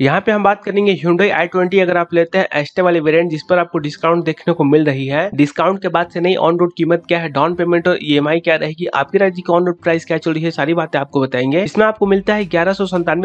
यहाँ पे हम बात करेंगे Hyundai i20 अगर आप लेते हैं एस्टे वाले वेरिएंट जिस पर आपको डिस्काउंट देखने को मिल रही है डिस्काउंट के बाद से नई ऑन रोड कीमत क्या है डाउन पेमेंट और ई e क्या रहेगी आपके राज्य की ऑन रोड प्राइस क्या चल रही है सारी बातें आपको बताएंगे इसमें आपको मिलता है ग्यारह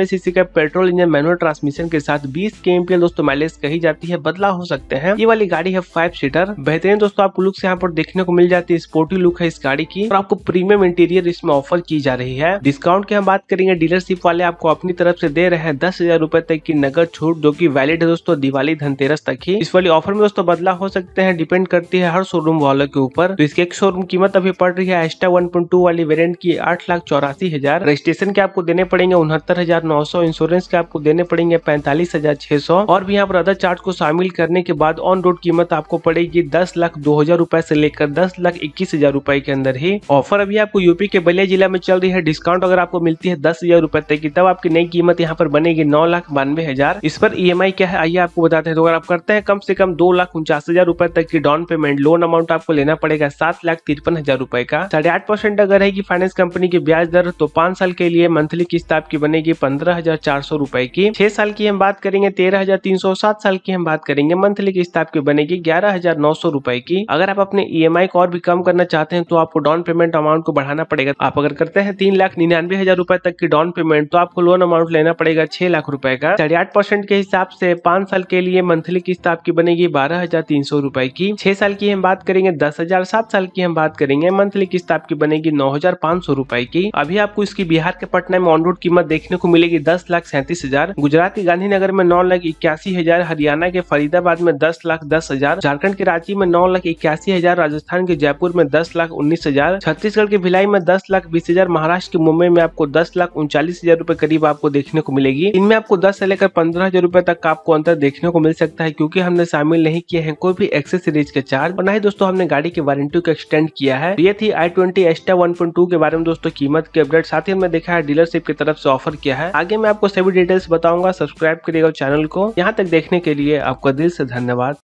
सीसी का पेट्रोल इंजन मैनुअल ट्रांसमिशन के साथ बीस के एमपीएल दोस्तों माइलेज कही जाती है बदलाव हो सकते हैं ये वाली गाड़ी है फाइव सीटर बेहतरीन दोस्तों आपको लुक्स यहाँ पर देखने को मिल जाती है स्पोर्टी लुक है इस गाड़ी की और आपको प्रीमियम इंटीरियर इसमें ऑफर की जा रही है डिस्काउंट की हम बात करेंगे डीलरशिप वाले आपको अपनी तरफ से दे रहे हैं दस हजार तक की नगद छूट जो की वैलिड है दोस्तों दिवाली धनतेरस तक ही इस वाली ऑफर में दोस्तों बदलाव हो सकते हैं डिपेंड करती है हर शोरूम वालों के ऊपर तो इसके एक शोरूम कीमत अभी पड़ रही है एस्टा वन वाली वेरियंट की आठ लाख चौरासी हजार रजिस्ट्रेशन के आपको देने पड़ेंगे उनहत्तर हजार नौ सौ इंश्योरेंस के आपको देने पड़ेंगे पैंतालीस हजार छह सौ और भी यहाँ पर अदर चार्ज को शामिल करने के बाद ऑन रोड कीमत आपको पड़ेगी दस लाख दो हजार रूपए से लेकर दस लाख इक्कीस हजार रूपए के अंदर ही ऑफर अभी आपको यूपी के बलिया जिला में चल रही है डिस्काउंट अगर आपको मिलती है दस हजार रूपए तक की तब आपकी नई कीमत यहाँ पर बनेगी नौ लाख बानवे हजार इस पर ई e क्या है आइए आपको बताते हैं तो अगर आप करते हैं कम से कम दो लाख उनचास हजार रूपए तक की डाउन पेमेंट लोन अमाउंट आपको लेना पड़ेगा सात लाख तिरपन हजार रूपए का साढ़े आठ परसेंट अगर है की फाइनेंस कंपनी की ब्याज दर तो पांच साल के लिए मंथली किस्त आपकी बनेगी पंद्रह हजार चार सौ रुपए की छह साल की हम बात करेंगे तेरह हजार तीन सौ सात साल की हम बात करेंगे मंथली किस्त आपकी बनेगी ग्यारह हजार नौ सौ रुपए की अगर आप अपने ई e को और भी कम करना चाहते हैं तो आपको डाउन पेमेंट अमाउंट को बढ़ाना पड़ेगा आप अगर करते हैं तीन लाख निन्यानवे हजार रूपए तक की डाउन पेमेंट तो आपको लोन अमाउंट लेना पड़ेगा छह लाख रुपए का साढ़े आठ परसेंट के हिसाब से पाँच साल के लिए मंथली किस्त आपकी बनेगी बारह हजार तीन सौ रूपए की छह साल की हम बात करेंगे दस हजार सात साल की हम बात करेंगे मंथली किस्त आपकी बनेगी नौ हजार पाँच सौ रूपए की अभी आपको इसकी बिहार के पटना में ऑन रोड कीमत देखने को मिलेगी दस लाख सैंतीस हजार गुजरात के गांधीनगर में नौ लाख इक्यासी हजार हरियाणा के फरीदाबाद में दस लाख दस हजार झारखंड के रांची में नौ लाख इक्यासी हजार राजस्थान के जयपुर में दस लाख उन्नीस हजार छत्तीसगढ़ के भिलाई में दस लाख बीस हजार महाराष्ट्र के मुंबई में आपको दस लाख उनचालीस हजार रूपए करीब आपको देखने को मिलेगी इनमें आपको दस लेकर पंद्रह हजार रुपए तक का आपको अंतर देखने को मिल सकता है क्योंकि हमने शामिल नहीं किए हैं कोई भी एक्सेसरीज के चार्ज और ना ही दोस्तों हमने गाड़ी की वारंटी को एक्सटेंड किया है ये थी आई ट्वेंटी एक्स्ट्रा वन के बारे में दोस्तों कीमत के अपडेट साथ ही हमने देखा है डीलरशिप की तरफ से ऑफर किया है आगे मैं आपको सभी डिटेल्स बताऊंगा सब्सक्राइब करिएगा चैनल को यहाँ तक देखने के लिए आपका दिल से धन्यवाद